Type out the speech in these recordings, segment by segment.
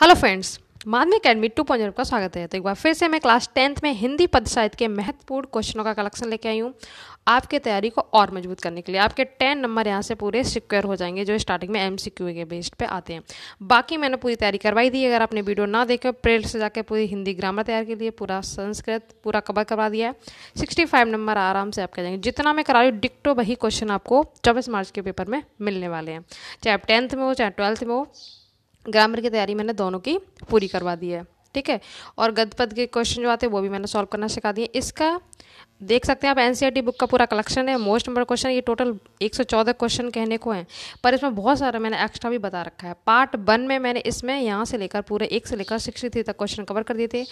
hello friends माध्यमिक academy two point का स्वागत है तो एक बार फिर से मैं क्लास टेंथ में हिंदी पद साहित्य के महत्वपूर्ण क्वेश्चनों का कलेक्शन लेके आई हूँ आपके तैयारी को और मजबूत करने के लिए आपके टेन नंबर यहाँ से पूरे सिक्योर हो जाएंगे जो स्टार्टिंग में एम के बेस्ड पे आते हैं बाकी मैंने पूरी तैयारी करवाई दी अगर आपने वीडियो ना देखे प्रेल से जाकर पूरी हिंदी ग्रामर तैयार के लिए पूरा संस्कृत पूरा कवर करवा दिया है सिक्सटी फाइव नंबर आराम से आपके जाएंगे जितना मैं करा रही हूँ डिक्टो वही क्वेश्चन आपको चौबीस मार्च के पेपर में मिलने वाले हैं चाहे आप टेंथ में हो चाहे ट्वेल्थ में हो ग्रामर की तैयारी मैंने दोनों की पूरी करवा दी है ठीक है और गद्य पद के क्वेश्चन जो आते हैं वो भी मैंने सॉल्व करना सिखा दिए इसका देख सकते हैं आप एन बुक e का पूरा कलेक्शन है मोस्ट नंबर क्वेश्चन ये टोटल 114 क्वेश्चन कहने को हैं पर इसमें बहुत सारा मैंने एक्स्ट्रा भी बता रखा है पार्ट वन में मैंने इसमें यहाँ से लेकर पूरे एक से लेकर सिक्सटी थ्री तक क्वेश्चन कवर कर दिए थे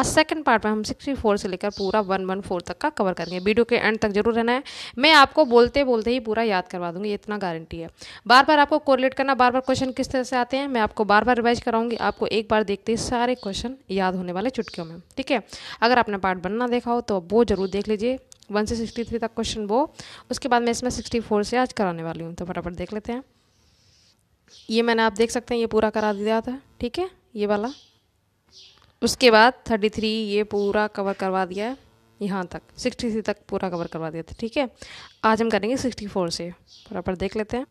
आज सेकंड पार्ट में हम सिक्सटी फोर से लेकर पूरा वन वन फोर तक का कवर करेंगे वीडियो के एंड तक जरूर रहना है मैं आपको बोलते बोलते ही पूरा याद करवा दूंगी इतना गारंटी है बार बार आपको कोरिलेट करना बार बार क्वेश्चन किस तरह से आते हैं मैं आपको बार बार रिवाइज कराऊंगी आपको एक बार देखते ही सारे क्वेश्चन याद होने वाले चुटकियों में ठीक है अगर आपने पार्ट वन ना देखा हो तो वो जरूर देख लीजिए लीजिए वन से सिक्सटी थ्री तक क्वेश्चन वो उसके बाद मैं इसमें सिक्सटी फोर से आज कराने वाली हूँ तो फटाफट देख लेते हैं ये मैंने आप देख सकते हैं ये पूरा करा दिया था ठीक है ये वाला उसके बाद थर्टी थ्री ये पूरा कवर करवा दिया है यहाँ तक सिक्सटी थ्री तक पूरा कवर करवा दिया था ठीक है आज हम करेंगे सिक्सटी फोर से बराबर देख लेते हैं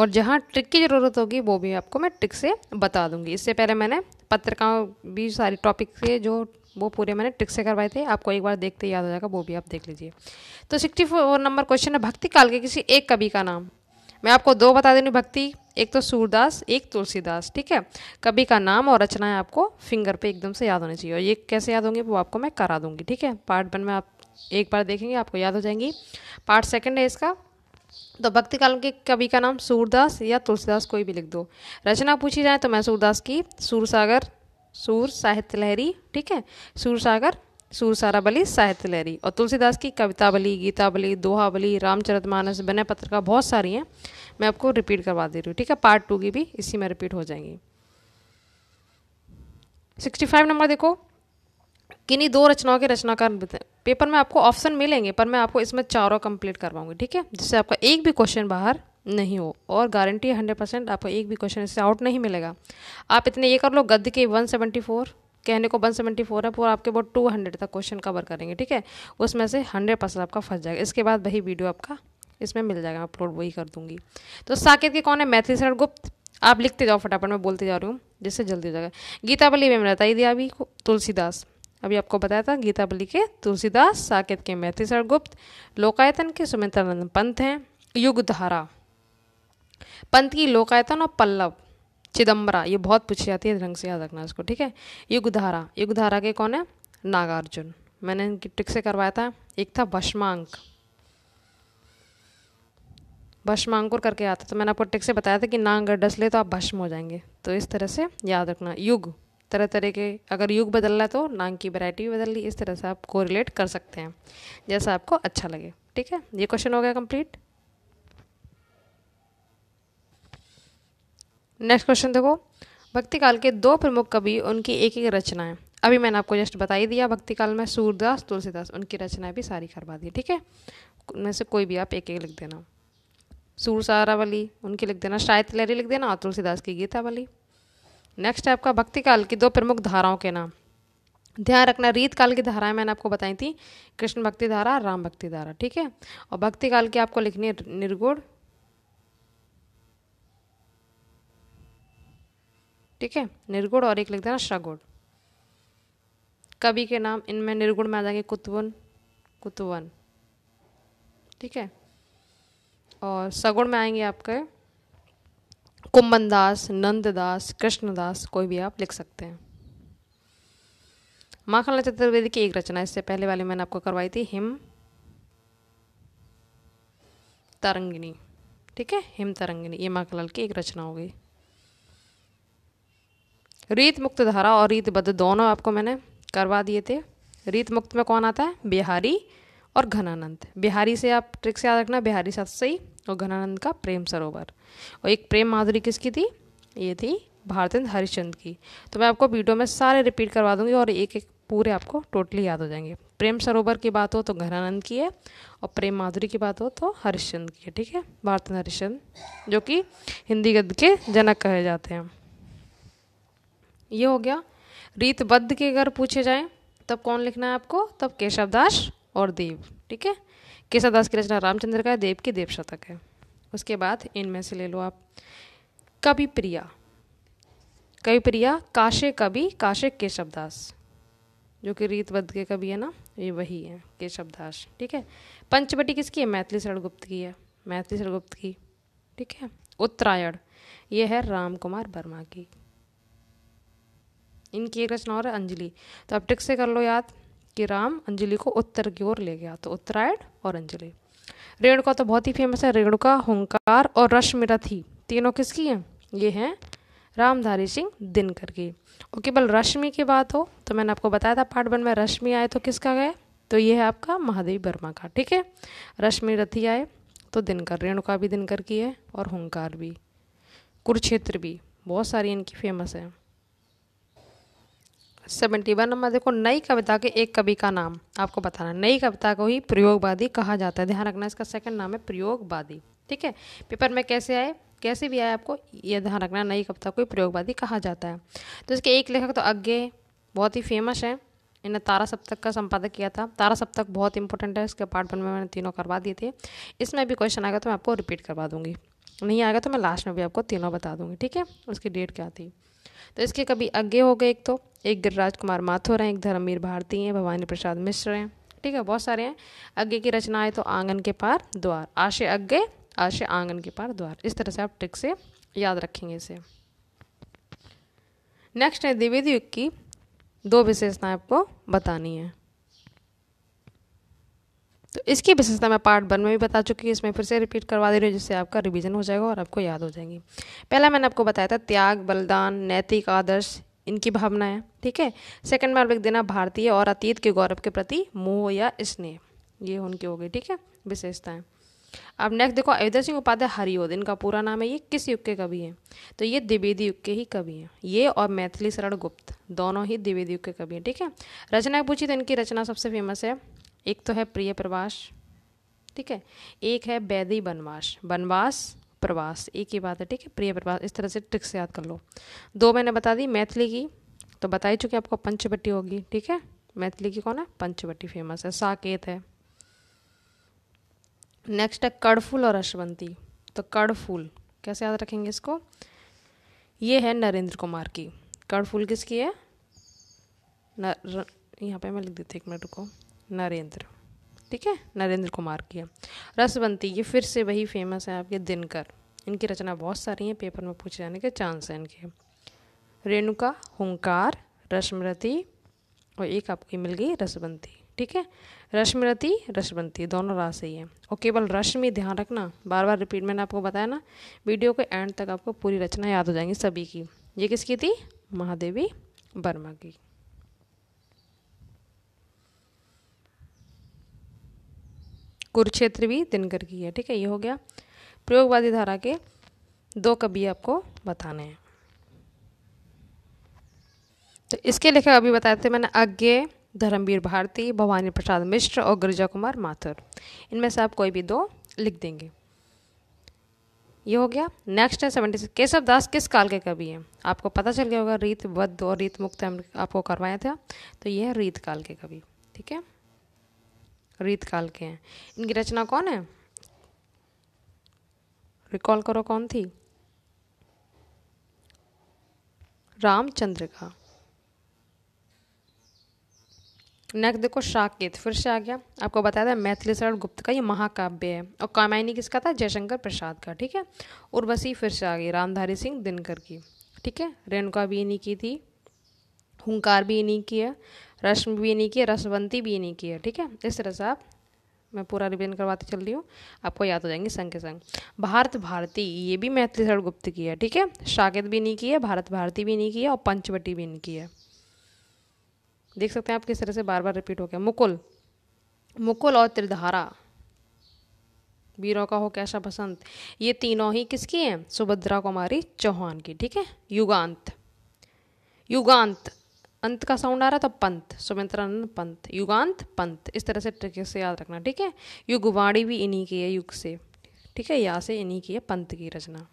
और जहाँ ट्रिक की ज़रूरत होगी वो भी आपको मैं ट्रिक से बता दूँगी इससे पहले मैंने पत्रिकाओं भी सारी टॉपिक से जो वो पूरे मैंने ट्रिक से करवाए थे आपको एक बार देखते याद हो जाएगा वो भी आप देख लीजिए तो सिक्सटी फोर नंबर क्वेश्चन है भक्ति काल के किसी एक कवि का नाम मैं आपको दो बता दें भक्ति एक तो सूरदास एक तुलसीदास ठीक है कवि का नाम और रचना है आपको फिंगर पे एकदम से याद होनी चाहिए और ये कैसे याद होंगे वो आपको मैं करा दूंगी ठीक है पार्ट वन में आप एक बार देखेंगे आपको याद हो जाएंगी पार्ट सेकेंड है इसका तो भक्ति काल के कवि का नाम सूरदास या तुलसीदास कोई भी लिख दो रचना पूछी जाए तो मैं सूरदास की सूरसागर सूर साहित्य लहरी ठीक है सूर सागर सूर साराबली साहित्य लहरी और तुलसीदास की कवितावली गीतावली दोहावली रामचरित मानस विनय पत्रिका बहुत सारी हैं मैं आपको रिपीट करवा दे रही हूँ ठीक है पार्ट टू की भी इसी में रिपीट हो जाएंगी सिक्सटी फाइव नंबर देखो किन्हीं दो रचनाओं के रचनाकार पेपर में आपको ऑप्शन मिलेंगे पर मैं आपको इसमें चारों कंप्लीट करवाऊंगी ठीक है जिससे आपका एक भी क्वेश्चन बाहर नहीं हो और गारंटी हंड्रेड परसेंट आपको एक भी क्वेश्चन इससे आउट नहीं मिलेगा आप इतने ये कर लो गद्य के वन सेवेंटी फोर कहने को वन सेवेंटी फोर है पूरा आपके बहुत टू हंड्रेड तक क्वेश्चन कवर करेंगे ठीक है उसमें से हंड्रेड परसेंट आपका फंस जाएगा इसके बाद वही वीडियो आपका इसमें मिल जाएगा अपलोड वही कर दूंगी तो साकेत के कौन है मैथिली शरण गुप्त आप लिखते जाओ फटाफट मैं बोलते जा रही हूँ जिससे जल्दी हो जाएगा गीताबली में रहता ही दिया अभी तुलसीदास अभी आपको बताया था गीताबली के तुलसीदास साकेत के मैथिली शरण गुप्त लोकायतन के सुमित्रानंद पंत हैं युगधारा पंथ की लोकायतन और पल्लव चिदम्बरा ये बहुत पूछी जाती है ढंग से याद रखना इसको ठीक है युगधारा युगधारा के कौन है नागार्जुन मैंने इनकी ट्रिक से करवाया था एक था भस्मांक भस्मांकुर करके आता तो मैंने आपको ट्रिक से बताया था कि ना अगर डस ले तो आप भस्म हो जाएंगे तो इस तरह से याद रखना युग तरह तरह के अगर युग बदल रहा है तो नांग की वैरायटी भी बदल रही इस तरह से आप कोरिलेट कर सकते हैं जैसा आपको अच्छा लगे ठीक है ये क्वेश्चन हो गया कंप्लीट नेक्स्ट क्वेश्चन देखो भक्ति काल के दो प्रमुख कवि उनकी एक एक रचनाएं अभी मैंने आपको जस्ट बता ही दिया भक्ति काल में सूरदास तुलसीदास उनकी रचनाएं भी सारी करवा दी ठीक है उनमें से कोई भी आप एक एक लिख देना सूर सारावली उनकी लिख देना शायद लहरी लिख देना और तुलसीदास की गीतावली नेक्स्ट है आपका भक्ति काल की दो प्रमुख धाराओं के नाम ध्यान रखना रीत काल की धाराएं मैंने आपको बताई थी कृष्ण भक्ति धारा राम भक्ति धारा ठीक है और भक्ति काल की आपको लिखनी है निर्गुण ठीक है निर्गुण और एक लिख देना श्रगुण कवि के नाम इनमें निर्गुण में आ जाएंगे कुतवन कुतवन ठीक है और सगुण में आएंगे आपके कुंभनदास नंददास कृष्णदास कोई भी आप लिख सकते हैं माखनलाल चतुर्वेदी की एक रचना इससे पहले वाली मैंने आपको करवाई थी हिम तरंगिनी ठीक है हिम तरंगिनी ये माखनलाल की एक रचना हो गई रीत मुक्त धारा और रीत बद्ध दोनों आपको मैंने करवा दिए थे रीत मुक्त में कौन आता है बिहारी और घनानंद बिहारी से आप ट्रिक से याद रखना बिहारी सही और घनानंद का प्रेम सरोवर और एक प्रेम माधुरी किसकी थी ये थी भारतेंद्र हरिश्चंद की तो मैं आपको वीडियो में सारे रिपीट करवा दूंगी और एक एक पूरे आपको टोटली याद हो जाएंगे प्रेम सरोवर की बात हो तो घनानंद की है और प्रेम माधुरी की बात हो तो हरिश्चंद की है ठीक है भारतेंद्र हरिश्चंद जो कि हिंदी गद्य के जनक कहे जाते हैं ये हो गया रीतबद्ध के अगर पूछे जाए तब कौन लिखना है आपको तब केशवदास और देव ठीक है केशवदास की रचना रामचंद्र का है देव की देव शतक है उसके बाद इनमें से ले लो आप कवि प्रिया कवि प्रिया काशे कवि काशे केशवदास जो कि रीतबद्ध के कवि है ना ये वही है केशवदास ठीक है पंचवटी किसकी है मैथिली गुप्त की है मैथिली गुप्त की ठीक है उत्तरायण ये है राम कुमार वर्मा की इनकी एक रचना और अंजलि तो अब टिक से कर लो याद कि राम अंजलि को उत्तर की ओर ले गया तो उत्तरायण और अंजलि रेणुका तो बहुत ही फेमस है रेणुका होंकार और रश्मिरथी तीनों किसकी हैं ये हैं रामधारी सिंह दिनकर की और केवल रश्मि की बात हो तो मैंने आपको बताया था पार्ट वन में रश्मि आए तो किसका गए तो ये है आपका महादेव वर्मा का ठीक है रश्मि रथी आए तो दिनकर रेणुका भी दिनकर की है और हुंकार भी कुरुक्षेत्र भी बहुत सारी इनकी फेमस है सेवेंटी वन नंबर देखो नई कविता के एक कवि का नाम आपको बताना नई कविता को ही प्रयोगवादी कहा जाता है ध्यान रखना इसका सेकंड नाम है प्रयोगवादी ठीक है पेपर में कैसे आए कैसे भी आए आपको यह ध्यान रखना नई कविता को ही प्रयोगवादी कहा जाता है तो इसके एक लेखक तो अज्ञे बहुत ही फेमस है इन्हें तारा सप्तक का संपादक किया था तारा सप्तक बहुत इंपॉर्टेंट है इसके पार्ट वन में मैंने तीनों करवा दिए थे इसमें भी क्वेश्चन आएगा तो मैं आपको रिपीट करवा दूंगी नहीं आएगा तो मैं लास्ट में भी आपको तीनों बता दूंगी ठीक है उसकी डेट क्या थी तो इसके कभी अज्ञे हो गए एक तो एक गिरिराज कुमार माथुर हैं एक धर्मवीर भारती हैं भवानी प्रसाद मिश्र हैं ठीक है बहुत सारे हैं अज्ञे की रचना आए तो आंगन के पार द्वार आशे अज्ञे आशे आंगन के पार द्वार इस तरह से आप ट्रिक से याद रखेंगे इसे नेक्स्ट है द्विवेदी युग की दो विशेषताएं आपको बतानी है तो इसकी विशेषता मैं पार्ट वन में भी बता चुकी हूँ इसमें फिर से रिपीट करवा दे रही हूँ जिससे आपका रिवीजन हो जाएगा और आपको याद हो जाएंगी पहला मैंने आपको बताया था त्याग बलिदान नैतिक आदर्श इनकी भावना है ठीक है सेकंड में आप लिख देना भारतीय और अतीत के गौरव के प्रति मोह या स्नेह ये उनकी हो गई ठीक है विशेषताएं अब नेक्स्ट देखो अयोध्या सिंह उपाध्याय हरिओद इनका पूरा नाम है ये किस युग के कवि हैं तो ये द्विवेदी युग के ही कवि हैं ये और मैथिली शरण गुप्त दोनों ही द्विवेदी युग के कवि हैं ठीक है रचना पूछी तो इनकी रचना सबसे फेमस है एक तो है प्रिय प्रवास ठीक है एक है बैदी बनवास बनवास प्रवास एक ही बात है ठीक है प्रिय प्रवास इस तरह से ट्रिक से याद कर लो दो मैंने बता दी मैथिली की तो बता ही चुके आपको पंचवटी होगी ठीक है मैथिली की कौन है पंचवटी फेमस है साकेत है नेक्स्ट है कड़फूल और अशवंती तो कड़फूल कैसे याद रखेंगे इसको ये है नरेंद्र कुमार की कड़फूल किसकी है न, यहाँ पे मैं लिख देती एक मिनट को नरेंद्र ठीक है नरेंद्र कुमार की है रसवंती ये फिर से वही फेमस है आपके दिनकर इनकी रचना बहुत सारी हैं पेपर में पूछे जाने के चांस हैं इनके रेणुका हुंकार रश्मरति और एक आपकी मिल गई रसवंती ठीक है रश्मिरति रसवंती दोनों रा सही है और केवल रश्मि ध्यान रखना बार बार रिपीट मैंने आपको बताया ना वीडियो के एंड तक आपको पूरी रचना याद हो जाएंगी सभी की ये किसकी थी महादेवी वर्मा की कुरुक्षेत्र भी दिनकर की है ठीक है ये हो गया प्रयोगवादी धारा के दो कवि आपको बताने हैं तो इसके लेखक अभी बताए थे मैंने अज्ञे धर्मवीर भारती भवानी प्रसाद मिश्र और गिरजा कुमार माथुर इनमें से आप कोई भी दो लिख देंगे ये हो गया नेक्स्ट है सेवेंटी सिक्स केशव दास किस काल के कवि हैं आपको पता चल गया होगा रीत बद्ध और रीत मुक्त आपको करवाया था तो ये है रीत काल के कवि ठीक है रीत काल के हैं इनकी रचना कौन है रिकॉल करो कौन थी रामचंद्र का नेक्स्ट देखो शाकेत फिर से आ गया आपको बताया था मैथिली शरण गुप्त का ये महाकाव्य है और कामायनी किसका था जयशंकर प्रसाद का ठीक है उर्वशी फिर से आ गई रामधारी सिंह दिनकर की ठीक है रेणुका भी इन्हीं की थी हुंकार भी इन्हीं की है रश्म भी नहीं की है रसवंती भी नहीं की है ठीक है इस तरह से आप मैं पूरा रिवीजन करवाते चल रही हूँ आपको याद हो जाएंगे संघ के संग भारत भारती ये भी मैथिली शरण गुप्त की है ठीक है शागिद भी नहीं की है भारत भारती भी नहीं की है और पंचवटी भी नहीं किया है देख सकते हैं आप किस तरह से बार बार रिपीट हो गया मुकुल मुकुल और त्रिधारा वीरों का हो कैसा बसंत ये तीनों ही किसकी हैं सुभद्रा कुमारी चौहान की ठीक है युगांत युगांत अंत का साउंड आ रहा था पंत सुमित्रानंद पंत युगांत पंत इस तरह से ट्रिक से याद रखना ठीक है युगवाणी भी इन्हीं की है युग से ठीक है या से इन्हीं की है पंत की रचना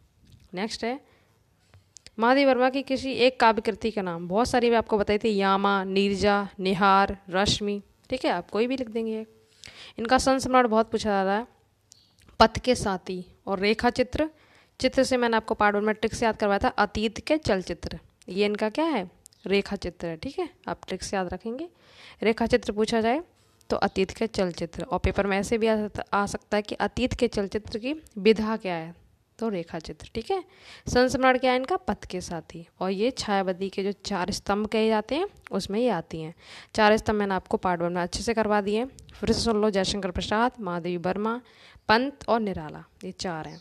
नेक्स्ट है महादेव वर्मा की किसी एक काव्य कृति का नाम बहुत सारी मैं आपको बताई थी यामा नीरजा निहार रश्मि ठीक है आप कोई भी लिख देंगे इनका संस्मरण बहुत पूछा जा रहा है पथ के साथी और रेखा चित्र चित्र से मैंने आपको पार्ट वन में ट्रिक से याद करवाया था अतीत के चलचित्र ये इनका क्या है रेखा चित्र है ठीक है आप ट्रिक्स याद रखेंगे रेखा चित्र पूछा जाए तो अतीत के चलचित्र और पेपर में ऐसे भी आ सकता, आ सकता है कि अतीत के चलचित्र की विधा क्या है तो रेखा चित्र ठीक है संस्मरण क्या है इनका पथ के साथ ही और ये छायाबदी के जो चार स्तंभ कहे जाते हैं उसमें ये आती हैं चार स्तंभ मैंने आपको पार्ट वन में अच्छे से करवा दिए फिर से सुन लो जयशंकर प्रसाद महादेवी वर्मा पंत और निराला ये चार हैं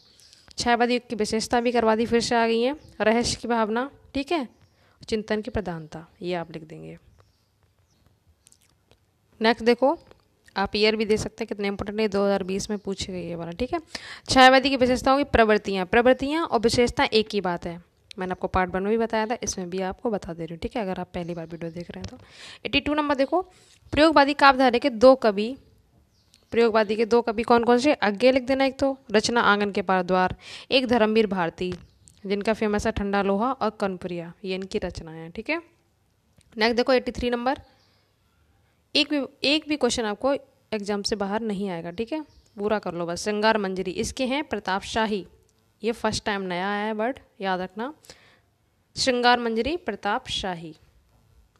छायावादी की विशेषता भी करवा दी फिर से आ गई है रहस्य की भावना ठीक है चिंतन की प्रधानता ये आप लिख देंगे नेक्स्ट देखो आप ईयर भी दे सकते हैं कितने इंपॉर्टेंट है दो हज़ार बीस में पूछे गई ये वाला ठीक है छायावादी की विशेषताओं की प्रवृत्तियाँ प्रवृत्तियाँ और विशेषता एक ही बात है मैंने आपको पार्ट वन में भी बताया था इसमें भी आपको बता दे रही हूँ ठीक है अगर आप पहली बार वीडियो देख रहे हैं तो एट्टी टू नंबर देखो प्रयोगवादी काव्यधारे के दो कवि प्रयोगवादी के दो कवि कौन कौन से अज्ञा लिख देना एक तो रचना आंगन के पार द्वार एक धर्मवीर भारती जिनका फेमस है ठंडा लोहा और कनपुरिया ये इनकी रचना है ठीक है नेक्स्ट देखो एट्टी थ्री नंबर एक भी एक भी क्वेश्चन आपको एग्जाम से बाहर नहीं आएगा ठीक है पूरा कर लो बस श्रृंगार मंजरी इसके हैं प्रताप शाही ये फर्स्ट टाइम नया आया है बर्ड याद रखना श्रृंगार मंजरी प्रताप शाही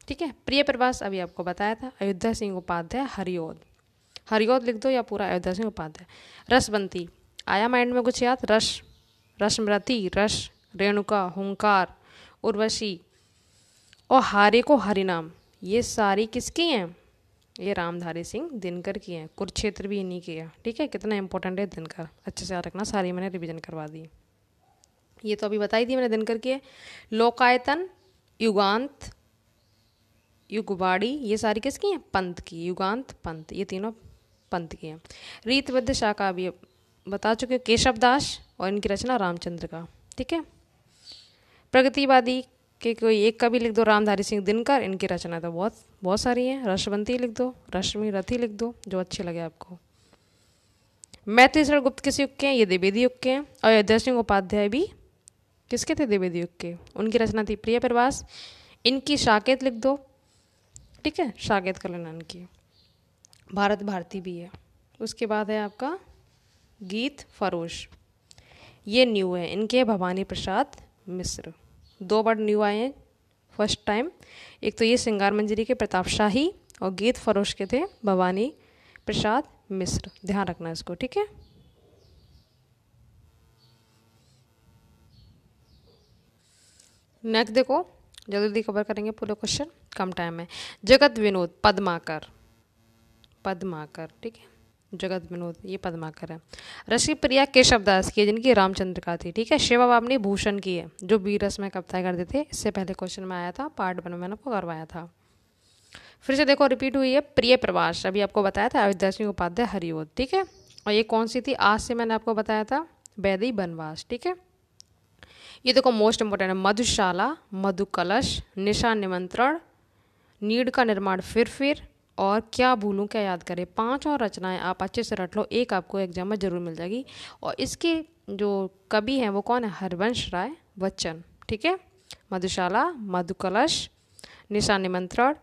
ठीक है प्रिय प्रवास अभी आपको बताया था अयोध्या सिंह उपाध्याय हरिओद हरिओद लिख दो या पूरा अयोध्या सिंह उपाध्याय बंती आया माइंड में कुछ याद रस रश्मि रश रेणुका हुंकार उर्वशी और हारे को हरिनाम ये सारी किसकी हैं ये रामधारी सिंह दिनकर की हैं कुरुक्षेत्र भी इन्हीं के हैं ठीक है कितना इंपॉर्टेंट है दिनकर अच्छे से याद रखना सारी मैंने रिवीजन करवा दी ये तो अभी बताई थी मैंने दिनकर की है लोकायतन युगांत युगवाड़ी ये सारी किसकी हैं पंथ की युगांत पंथ ये तीनों पंथ की हैं रीतबद्ध शाखा भी बता चुके हैं केशव दास और इनकी रचना रामचंद्र का ठीक है प्रगतिवादी के कोई एक कवि लिख दो रामधारी सिंह दिनकर इनकी रचना तो बहुत बहुत सारी हैं रशवंती लिख दो रश्मि रथी लिख दो जो अच्छे लगे आपको मैत्रीशरण गुप्त किस युग के हैं ये द्विवेदी युग के हैं और अयोध्या सिंह उपाध्याय भी किसके थे द्विवेदी युग के उनकी रचना थी प्रिय प्रवास इनकी शाकेत लिख दो ठीक है शाकेत कर लेना इनकी भारत भारती भी है उसके बाद है आपका गीत फरोश ये न्यू है इनके भवानी प्रसाद मिश्र दो बार न्यू आए हैं फर्स्ट टाइम एक तो ये सिंगार मंजरी के प्रताप शाही और गीत फरोश के थे भवानी प्रसाद मिश्र ध्यान रखना इसको ठीक है नेक्स्ट देखो जल्दी कवर करेंगे पूरे क्वेश्चन कम टाइम है जगत विनोद पद्माकर पद्माकर ठीक है जगत विनोद ये पद्माकर है ऋषि प्रिया केशव दास की है जिनकी रामचंद्र का थी ठीक है शिवा ने भूषण की है जो बीरस रस में कविताएं करते थे इससे पहले क्वेश्चन में आया था पार्ट वन में मैंने आपको करवाया था फिर से देखो रिपीट हुई है प्रिय प्रवास अभी आपको बताया था अयोध्या सिंह उपाध्याय हरिओद ठीक है और ये कौन सी थी आज से मैंने आपको बताया था वैदी बनवास ठीक है ये देखो मोस्ट इम्पोर्टेंट है मधुशाला मधु कलश निशा निमंत्रण नीड का निर्माण फिर फिर और क्या भूलूँ क्या याद करें पांच और रचनाएं आप अच्छे से रट लो एक आपको एग्जाम में ज़रूर मिल जाएगी और इसके जो कवि हैं वो कौन है हरवंश राय बच्चन ठीक है मधुशाला मधुकलश निशा निमंत्रण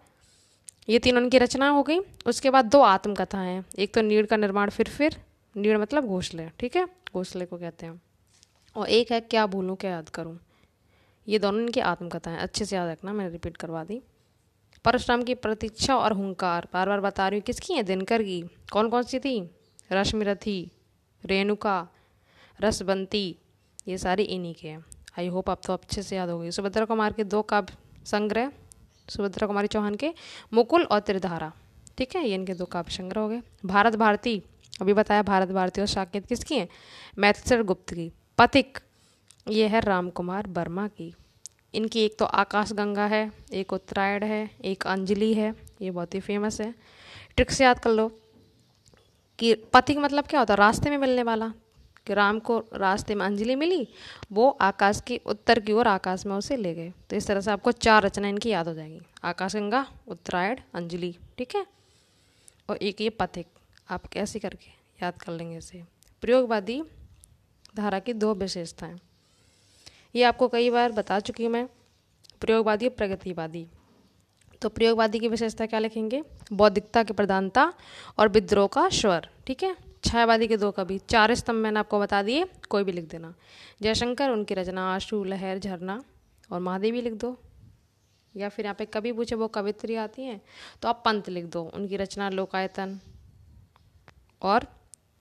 ये तीन उनकी रचना हो गई उसके बाद दो आत्मकथाएं हैं एक तो नीड़ का निर्माण फिर फिर नीड़ मतलब घोसले ठीक है घोसले को कहते हैं और एक है क्या भूलूँ क्या याद करूँ ये दोनों इनकी आत्मकथाएं अच्छे से याद रखना मैंने रिपीट करवा दी परशुराम की प्रतीक्षा और हुंकार बार बार बता रही हूँ किसकी है दिनकर की कौन कौन सी थी रश्मिरथी रेणुका रसबंती ये सारी इन्हीं के हैं आई होप आप तो अच्छे से याद हो गई सुभद्रा कुमार के दो काव्य संग्रह सुभद्रा कुमारी चौहान के मुकुल और त्रिधारा ठीक है ये इनके दो काव्य संग्रह हो गए भारत भारती अभी बताया भारत भारती और साकेत किसकी हैं मैथसर गुप्त की पथिक ये है राम कुमार वर्मा की इनकी एक तो आकाश गंगा है एक उत्तरायण है एक अंजलि है ये बहुत ही फेमस है ट्रिक से याद कर लो कि पथिक मतलब क्या होता है रास्ते में मिलने वाला कि राम को रास्ते में अंजलि मिली वो आकाश की उत्तर की ओर आकाश में उसे ले गए तो इस तरह से आपको चार रचना इनकी याद हो जाएंगी आकाश गंगा उत्तरायण अंजलि ठीक है और एक ये पथिक आप कैसे करके याद कर लेंगे इसे प्रयोगवादी धारा की दो विशेषताएं ये आपको कई बार बता चुकी हूँ मैं प्रयोगवादी और प्रगतिवादी तो प्रयोगवादी की विशेषता क्या लिखेंगे बौद्धिकता की प्रधानता और विद्रोह का स्वर ठीक है छायावादी के दो कवि चार स्तंभ मैंने आपको बता दिए कोई भी लिख देना जयशंकर उनकी रचना आशु लहर झरना और महादेवी लिख दो या फिर यहाँ पे कभी पूछे वो कवित्री आती हैं तो आप पंत लिख दो उनकी रचना लोकायतन और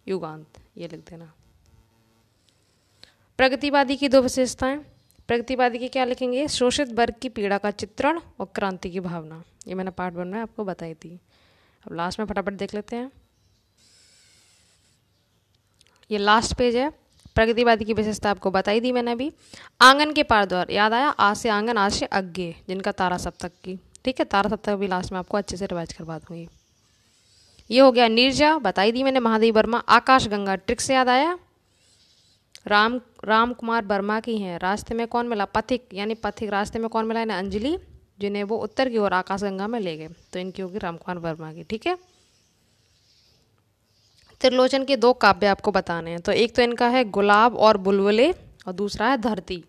युगांत ये लिख देना प्रगतिवादी की दो विशेषताएं प्रगतिवादी की क्या लिखेंगे शोषित वर्ग की पीड़ा का चित्रण और क्रांति की भावना ये मैंने पार्ट वन में आपको बताई थी अब लास्ट में फटाफट देख लेते हैं ये लास्ट पेज है प्रगतिवादी की विशेषता आपको बताई दी मैंने अभी आंगन के पार द्वार याद आया आज से आंगन आशे से अज्ञे जिनका तारा सप्तक की ठीक है तारा सप्तक भी लास्ट में आपको अच्छे से रिवाइज करवा दूंगी ये हो गया नीरजा बताई दी मैंने महादेव वर्मा आकाश गंगा ट्रिक से याद आया राम राम कुमार वर्मा की हैं रास्ते में कौन मिला पथिक यानी पथिक रास्ते में कौन मिला इन्हें अंजलि जिन्हें वो उत्तर की ओर आकाशगंगा में ले गए तो इनकी होगी राम कुमार वर्मा की ठीक है त्रिलोचन के दो काव्य आपको बताने हैं तो एक तो इनका है गुलाब और बुलबुले और दूसरा है धरती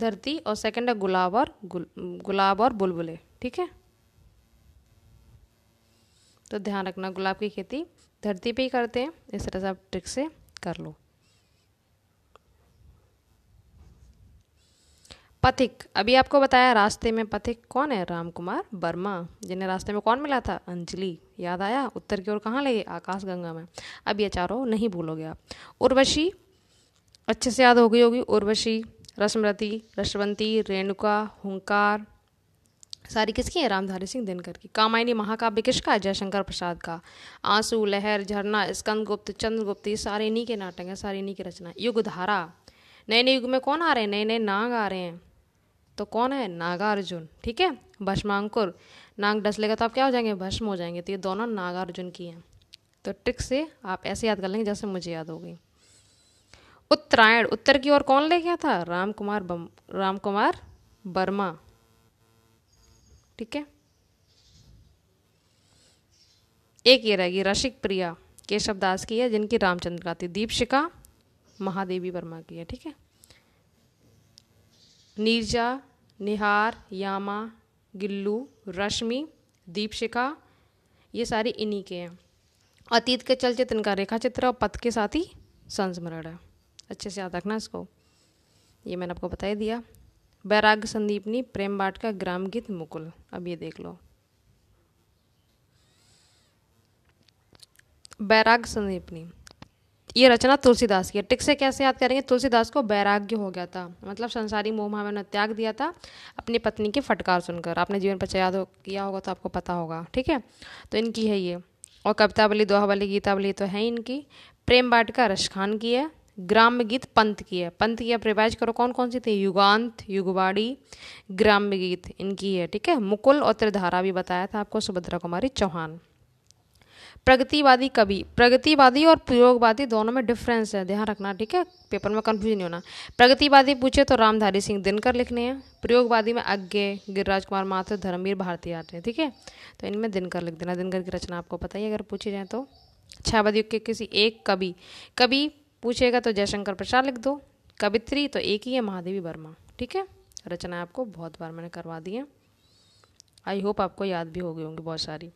धरती और सेकंड है गुलाब और गुल, गुलाब और बुलबुले ठीक है तो ध्यान रखना गुलाब की खेती धरती पे ही करते हैं इस तरह से आप ट्रिक से कर लो पथिक अभी आपको बताया रास्ते में पथिक कौन है रामकुमार वर्मा जिन्हें रास्ते में कौन मिला था अंजलि याद आया उत्तर की ओर कहाँ ले आकाश गंगा में अब ये चारों नहीं भूलोगे आप उर्वशी अच्छे से याद हो गई होगी उर्वशी रश्मृति रसवंती रेणुका हुंकार सारी किसकी है रामधारी सिंह दिनकर की कामायनी महाकाव्य किसका है जयशंकर प्रसाद का आंसू लहर झरना स्कंद गुप्त चंद्रगुप्त ये सारे इन्हीं के नाटक हैं सारे इन्हीं की रचना युग धारा नए नए युग में कौन आ रहे हैं नए नए नाग आ रहे हैं तो कौन है नागार्जुन ठीक है भस्मांकुर नाग डस लेगा तो आप क्या हो जाएंगे भस्म हो जाएंगे तो ये दोनों नागार्जुन की हैं तो ट्रिक से आप ऐसे याद कर लेंगे जैसे मुझे याद हो गई उत्तरायण उत्तर की ओर कौन ले गया था राम कुमार बम राम कुमार वर्मा ठीक है एक ये रहेगी रसिक प्रिया केशव दास की है जिनकी रामचंद्र थी दीपशिका महादेवी वर्मा की है ठीक है नीरजा निहार यामा गिल्लू रश्मि दीपशिखा ये सारे इन्हीं के हैं अतीत के चलचित्र इनका रेखाचित्र और पथ के साथ ही संस्मरण है अच्छे से याद रखना इसको ये मैंने आपको बताई दिया बैराग संदीपनी प्रेम बाट का ग्राम गीत मुकुल अब ये देख लो बैराग संदीपनी ये रचना तुलसीदास की है टिक से कैसे याद करेंगे तुलसीदास को वैराग्य हो गया था मतलब संसारी मोह में उन्होंने त्याग दिया था अपनी पत्नी की फटकार सुनकर आपने जीवन पर याद हो, किया होगा तो आपको पता होगा ठीक है तो इनकी है ये और कवितावली दोहावली गीतावली तो है इनकी प्रेम बाट का रश खान की है ग्राम्य गीत पंथ की है पंथ की आप रिवाइज करो कौन कौन सी थी युगांत युगवाड़ी ग्राम्य गीत इनकी है ठीक है मुकुल और त्रिधारा भी बताया था आपको सुभद्रा कुमारी चौहान प्रगतिवादी कवि प्रगतिवादी और प्रयोगवादी दोनों में डिफरेंस है ध्यान रखना ठीक है पेपर में कन्फ्यूजन नहीं होना प्रगतिवादी पूछे तो रामधारी सिंह दिनकर लिखने हैं प्रयोगवादी में अज्ञे गिरिराज कुमार माथुर धर्मवीर भारती आते हैं ठीक है तो इनमें दिनकर लिख देना दिनकर की रचना आपको पता ही अगर पूछी जाए तो छावादी के किसी एक कवि कवि पूछेगा तो जयशंकर प्रसाद लिख दो कवित्री तो एक ही है महादेवी वर्मा ठीक है रचना आपको बहुत बार मैंने करवा दी है आई होप आपको याद भी हो गई होंगी बहुत सारी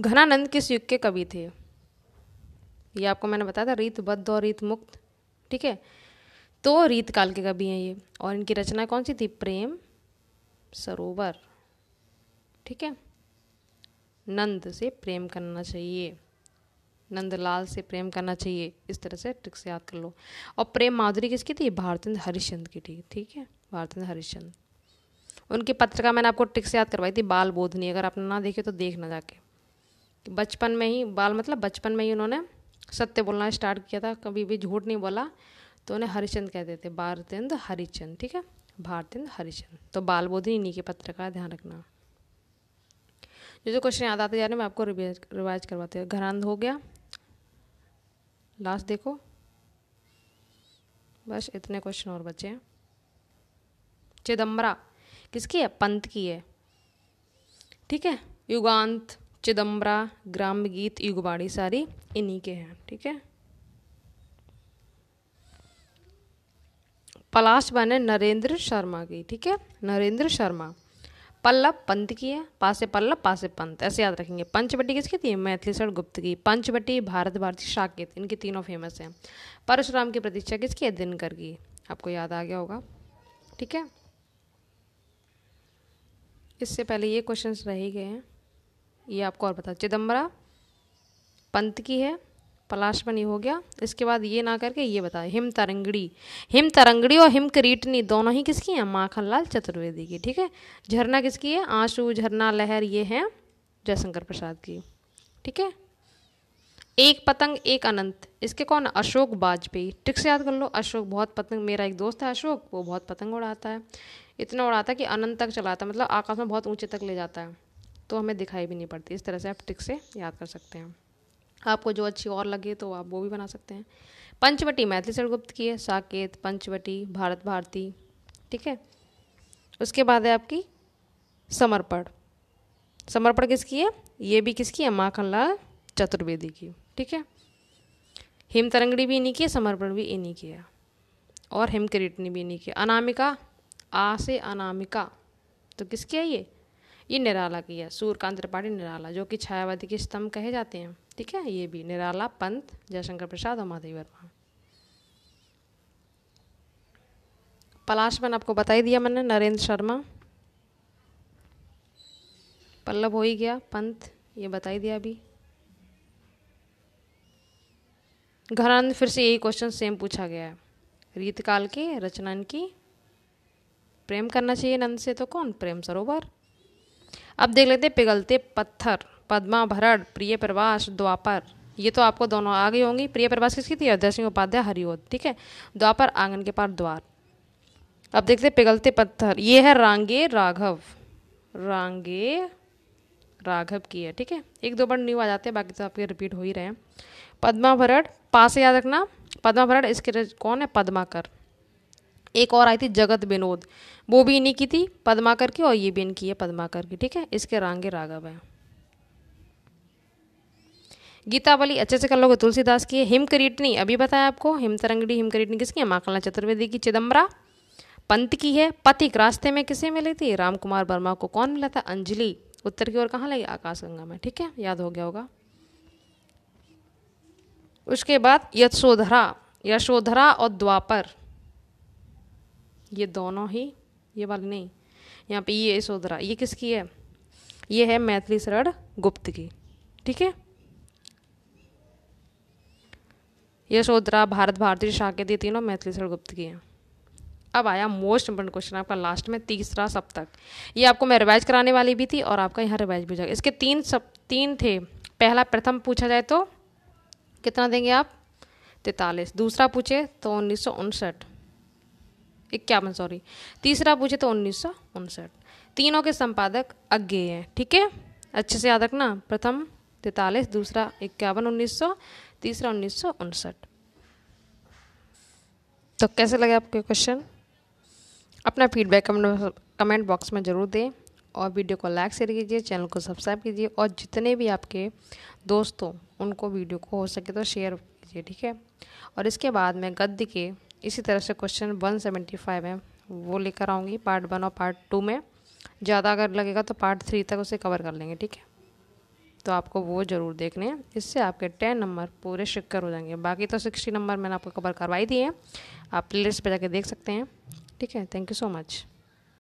घनानंद किस युग के कवि थे ये आपको मैंने बताया था रीतबद्ध और रीत मुक्त ठीक है तो रीत काल के कवि हैं ये और इनकी रचना कौन सी थी प्रेम सरोवर ठीक है नंद से प्रेम करना चाहिए नंदलाल से प्रेम करना चाहिए इस तरह से ट्रिक से याद कर लो और प्रेम माधुरी किसकी थी भारतेंद्र हरिश्चंद्र की थी ठीक है भारतेंद्र हरिश्चंद्र उनकी पत्रिका मैंने आपको ट्रिक से याद करवाई थी बाल बोधनी अगर आपने ना देखे तो देखना जाके बचपन में ही बाल मतलब बचपन में ही उन्होंने सत्य बोलना स्टार्ट किया था कभी भी झूठ नहीं बोला तो उन्हें हरिचंद कहते थे भारतेंद्र हरिचंद ठीक है भारतेंद्र हरिचंद तो बाल बोधनी इन्हीं के का ध्यान रखना जो जो क्वेश्चन याद आते जा रहे हैं मैं आपको रिवाइज करवाते घर घरांध हो गया लास्ट देखो बस इतने क्वेश्चन और बचे हैं चिदम्बरा किसकी है पंत की है ठीक है युगांत चिदम्बरा ग्राम गीत युगवाणी सारी इन्हीं के हैं ठीक है पलाश बने नरेंद्र शर्मा की ठीक है नरेंद्र शर्मा पल्लव पंत की है पासे पल्लव पासे पंत ऐसे याद रखेंगे पंचवटी किसकी थी मैथिली सर गुप्त की पंचवटी भारत भारती शाकेत इनकी तीनों फेमस हैं परशुराम की प्रतीक्षा किसकी है दिनकर की आपको याद आ गया होगा ठीक है इससे पहले ये क्वेश्चंस रह गए हैं ये आपको और बता चिदम्बरा पंत की है पलाशवनी हो गया इसके बाद ये ना करके ये बताए हिम तरंगड़ी हिम तरंगड़ी और हिम करीटनी दोनों ही किसकी हैं माखनलाल चतुर्वेदी की ठीक है झरना किसकी है आंसू झरना लहर ये हैं जयशंकर प्रसाद की ठीक है एक पतंग एक अनंत इसके कौन अशोक वाजपेयी ठीक से याद कर लो अशोक बहुत पतंग मेरा एक दोस्त है अशोक वो बहुत पतंग उड़ाता है इतना उड़ाता है कि अनंत तक चलाता है मतलब आकाश में बहुत ऊंचे तक ले जाता है तो हमें दिखाई भी नहीं पड़ती इस तरह से आप ट्रिक से याद कर सकते हैं आपको जो अच्छी और लगे तो आप वो भी बना सकते हैं पंचवटी मैथिली सरगुप्त की है साकेत पंचवटी भारत भारती ठीक है उसके बाद है आपकी समर्पण समर्पण किसकी है ये भी किसकी है माखनलाल चतुर्वेदी की ठीक है हिम तरंगड़ी भी इन्हीं की है समर्पण भी इन्हीं की है और हिम किरीटनी भी इन्हीं की अनामिका आ से अनामिका तो किसकी है ये ये निराला की है सूर्यकांत त्रिपाठी निराला जो कि छायावादी के स्तंभ कहे जाते हैं ठीक है ये भी निराला पंत जयशंकर प्रसाद और माधवी वर्मा पलाशमन आपको बता ही दिया मैंने नरेंद्र शर्मा पल्लव हो ही गया पंत ये बता ही दिया अभी घरानंद फिर से यही क्वेश्चन सेम पूछा गया है रीतकाल के रचना की प्रेम करना चाहिए नंद से तो कौन प्रेम सरोवर अब देख लेते हैं पिघलते पत्थर पद्मा भरड प्रिय प्रवास द्वापर ये तो आपको दोनों आ गई होंगी प्रिय प्रवास किसकी थी अध्यक्ष सिंह उपाध्याय हरिओद ठीक है द्वापर आंगन के पार द्वार अब देखते पिघलते पत्थर ये है रांगे राघव रांगे राघव की है ठीक है एक दो बार न्यू आ जाते हैं बाकी तो आपके रिपीट हो ही रहे हैं पद्मा भरड पास याद रखना पद्मा भरड इसके कौन है पद्माकर एक और आई थी जगत विनोद वो भी इन्हीं की थी पदमाकर की और ये भी इनकी है पदमाकर की ठीक है इसके रांगे राघव है गीतावली अच्छे से कर लोगे तुलसीदास की है हिमकरीटनी अभी बताया आपको हिमतरंगड़ी हिमकरीटनी किसकी है माकलना चतुर्वेदी की चिदम्बरा पंत की है पथिक रास्ते में किसे मिली थी राम कुमार वर्मा को कौन मिला था अंजलि उत्तर की ओर कहाँ लगी आकाश गंगा में ठीक है याद हो गया होगा उसके बाद यशोधरा यशोधरा और द्वापर ये दोनों ही ये वाली नहीं यहाँ पे ये सोधरा ये किसकी है ये है मैथिली शरण गुप्त की ठीक है ये सोधरा भारत भारतीय शाखे दी तीनों मैथिली शरण गुप्त की हैं अब आया मोस्ट इंपोर्टेंट क्वेश्चन आपका लास्ट में तीसरा सप्तक ये आपको मैं रिवाइज कराने वाली भी थी और आपका यहाँ रिवाइज भी जाएगा इसके तीन सब तीन थे पहला प्रथम पूछा जाए तो कितना देंगे आप तैतालीस दूसरा पूछे तो उन्नीस सौ उनसठ इक्यावन सॉरी तीसरा पूछे तो उन्नीस सौ उनसठ तीनों के संपादक अज्ञे हैं ठीक है अच्छे से याद रखना प्रथम तैतालीस दूसरा इक्यावन उन्नीस सौ तीसरा उन्नीस सौ उनसठ तो कैसे लगे आपके क्वेश्चन अपना फीडबैक कमेंट कमेंट बॉक्स में ज़रूर दें और वीडियो को लाइक शेयर कीजिए चैनल को सब्सक्राइब कीजिए और जितने भी आपके दोस्तों उनको वीडियो को हो सके तो शेयर कीजिए ठीक है और इसके बाद मैं गद्य के इसी तरह से क्वेश्चन वन सेवेंटी फाइव है वो लेकर आऊँगी पार्ट वन और पार्ट टू में ज़्यादा अगर लगेगा तो पार्ट थ्री तक उसे कवर कर लेंगे ठीक है तो आपको वो ज़रूर देखने हैं इससे आपके टेन नंबर पूरे शिक्कर हो जाएंगे बाकी तो सिक्सटी नंबर मैंने आपको कवर करवाई दिए हैं आप प्ले लिस्ट पर जाके देख सकते हैं ठीक है थैंक यू सो मच